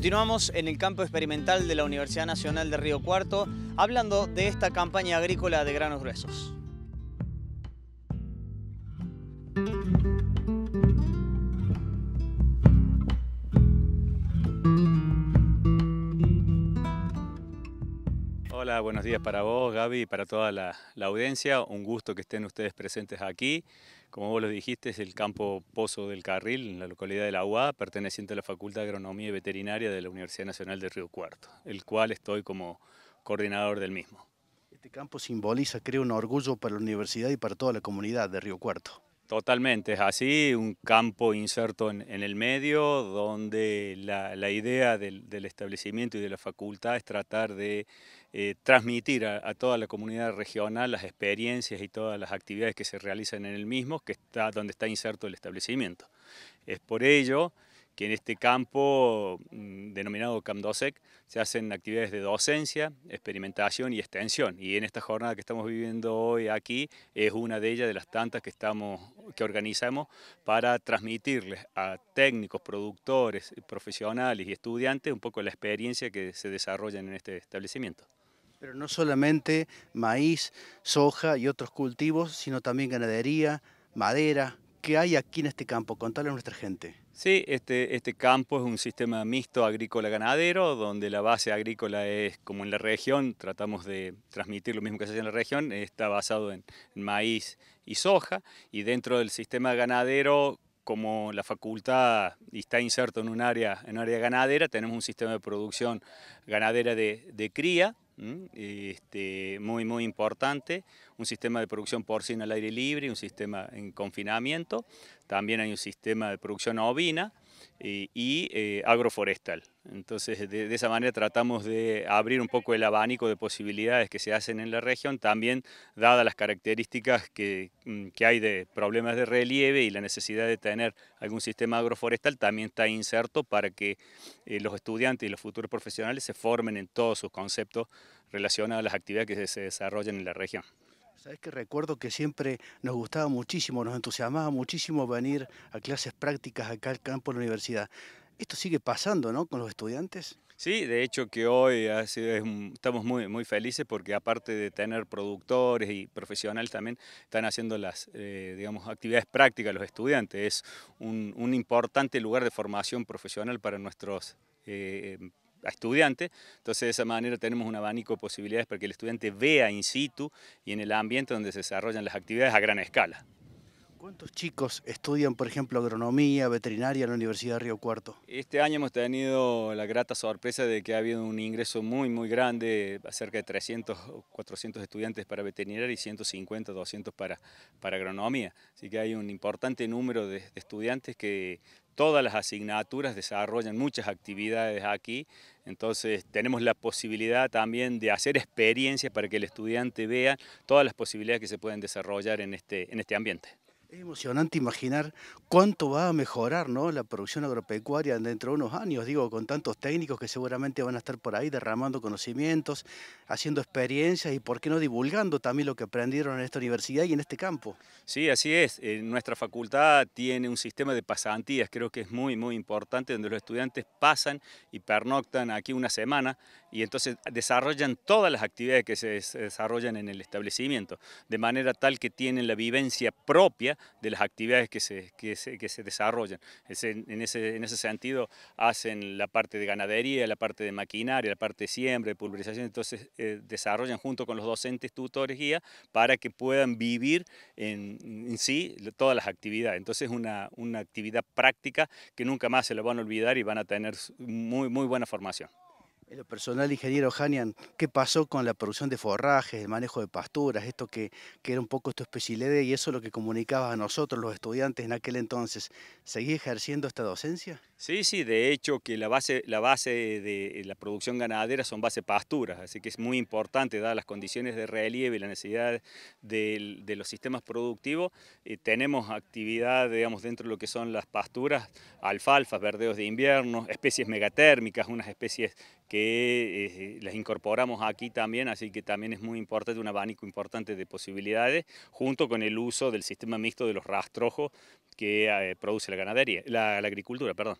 Continuamos en el campo experimental de la Universidad Nacional de Río Cuarto hablando de esta campaña agrícola de granos gruesos. Hola, buenos días para vos Gaby y para toda la, audiencia. Un gusto que estén ustedes presentes aquí. Como vos lo dijiste, es el campo Pozo del Carril, en la localidad de La UA, perteneciente a la Facultad de Agronomía y Veterinaria de la Universidad Nacional de Río Cuarto, el cual estoy como coordinador del mismo. Este campo simboliza, creo, un orgullo para la universidad y para toda la comunidad de Río Cuarto. Totalmente, es así, un campo inserto en, el medio donde la, idea del, establecimiento y de la facultad es tratar de eh, transmitir a, toda la comunidad regional las experiencias y todas las actividades que se realizan en el mismo, que está donde está inserto el establecimiento. Es por ello que en este campo, mm, denominado CAMDOSEC, se hacen actividades de docencia, experimentación y extensión. Y en esta jornada que estamos viviendo hoy aquí es una de ellas, de las tantas que, estamos, que organizamos para transmitirles a técnicos, productores, profesionales y estudiantes un poco la experiencia que se desarrolla en este establecimiento. Pero no solamente maíz, soja y otros cultivos, sino también ganadería, madera, ¿Qué hay aquí en este campo? Contale a nuestra gente. Sí, este, este campo es un sistema mixto agrícola-ganadero, donde la base agrícola es como en la región, tratamos de transmitir lo mismo que se hace en la región, está basado en, maíz y soja, y dentro del sistema ganadero como la facultad está inserto en un área, en área ganadera, tenemos un sistema de producción ganadera de, de cría, este, muy, muy importante, un sistema de producción porcina al aire libre, un sistema en confinamiento, también hay un sistema de producción ovina, eh, y, eh, agroforestal. Entonces, de, esa manera tratamos de abrir un poco el abanico de posibilidades que se hacen en la región, también dadas las características que, mm, hay de problemas de relieve y la necesidad de tener algún sistema agroforestal, también está inserto para que eh, los estudiantes y los futuros profesionales se formen en todos sus conceptos relacionados a las actividades que se desarrollan en la región. Sabes que recuerdo que siempre nos gustaba muchísimo, nos entusiasmaba muchísimo venir a clases prácticas acá al campo de la universidad. Esto sigue pasando, ¿no? Con los estudiantes. Sí, de hecho que hoy estamos muy, muy felices porque aparte de tener productores y profesionales también están haciendo las eh, digamos, actividades prácticas los estudiantes. Es un, importante lugar de formación profesional para nuestros eh, a estudiante. Entonces, de esa manera tenemos un abanico de posibilidades para que el estudiante vea in situ y en el ambiente donde se desarrollan las actividades a gran escala. ¿Cuántos chicos estudian, por ejemplo, agronomía, veterinaria en la Universidad de Río Cuarto? Este año hemos tenido la grata sorpresa de que ha habido un ingreso muy, muy grande, cerca de 300, 400 estudiantes para veterinaria y 150, 200 para, agronomía. Así que hay un importante número de, estudiantes que todas las asignaturas desarrollan muchas actividades aquí, entonces tenemos la posibilidad también de hacer experiencias para que el estudiante vea todas las posibilidades que se pueden desarrollar en este, este ambiente. Es emocionante imaginar cuánto va a mejorar la producción agropecuaria dentro de unos años, digo, con tantos técnicos que seguramente van a estar por ahí derramando conocimientos, haciendo experiencias y, por qué no, divulgando también lo que aprendieron en esta universidad y en este campo. Sí, así es. Eh, nuestra facultad tiene un sistema de pasantías, creo que es muy, muy importante, donde los estudiantes pasan y pernoctan aquí una semana y entonces desarrollan todas las actividades que se desarrollan en el establecimiento, de manera tal que tienen la vivencia propia de las actividades que se, desarrollan. en, ese, sentido hacen la parte de ganadería, la parte de maquinaria, la parte de siembra, de pulverización, entonces eh, desarrollan junto con los docentes, tutores, para que puedan vivir en, sí todas las actividades. Entonces es una, actividad práctica que nunca más se la van a olvidar y van a tener muy, muy buena formación. El personal, ingeniero Hanian, ¿qué pasó con la producción de forrajes, el manejo de pasturas, esto que, era un poco esto especialidad y eso es lo que comunicaba a nosotros, los estudiantes en aquel entonces? Seguí ejerciendo esta docencia? Sí, sí, de hecho que la base, la base de eh, la producción ganadera son base pasturas, así que es muy importante, dadas las condiciones de relieve y la necesidad de, los sistemas productivos, eh, tenemos actividad, digamos, dentro de lo que son las pasturas, alfalfas, verdeos de invierno, especies megatérmicas, unas especies que eh, las incorporamos aquí también, así que también es muy importante, un abanico importante de posibilidades, junto con el uso del sistema mixto de los rastrojos que eh, produce la ganadería, la, agricultura, perdón.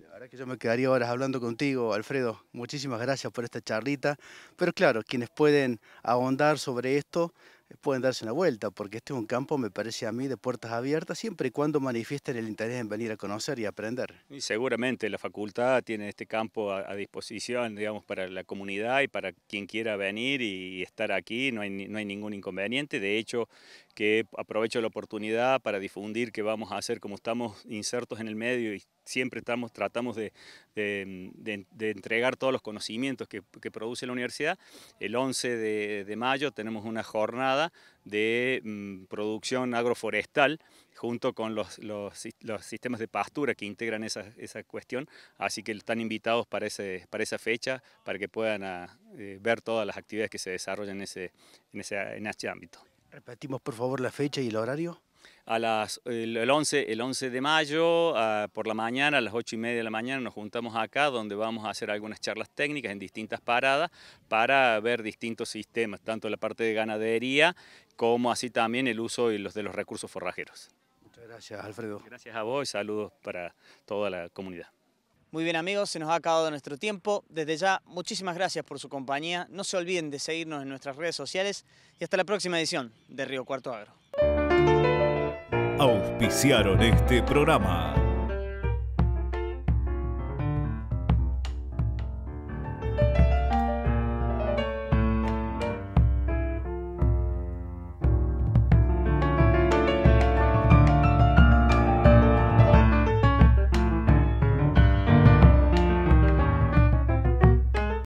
La verdad que yo me quedaría horas hablando contigo, Alfredo. Muchísimas gracias por esta charlita. Pero claro, quienes pueden ahondar sobre esto pueden darse una vuelta, porque este es un campo, me parece a mí, de puertas abiertas, siempre y cuando manifiesten el interés en venir a conocer y aprender. Y seguramente la facultad tiene este campo a, disposición, digamos, para la comunidad y para quien quiera venir y, estar aquí, no hay, no hay ningún inconveniente. De hecho, que aprovecho la oportunidad para difundir que vamos a hacer como estamos insertos en el medio y siempre estamos, tratamos de, de, mm, entregar todos los conocimientos que, produce la universidad. El 11 de, mayo tenemos una jornada de mm, producción agroforestal junto con los, los, sistemas de pastura que integran esa, esa, cuestión, así que están invitados para, ese, para esa fecha para que puedan ah, eh, ver todas las actividades que se desarrollan en ese, en ese, en ese ámbito. Repetimos por favor la fecha y el horario. A las, el, 11, el 11 de mayo, ah, por la mañana, a las 8 y media de la mañana, nos juntamos acá donde vamos a hacer algunas charlas técnicas en distintas paradas para ver distintos sistemas, tanto la parte de ganadería como así también el uso y los de los recursos forrajeros. Muchas gracias, Alfredo. Gracias a vos y saludos para toda la comunidad. Muy bien amigos, se nos ha acabado nuestro tiempo. Desde ya, muchísimas gracias por su compañía. No se olviden de seguirnos en nuestras redes sociales y hasta la próxima edición de Río Cuarto Agro. Auspiciaron este programa.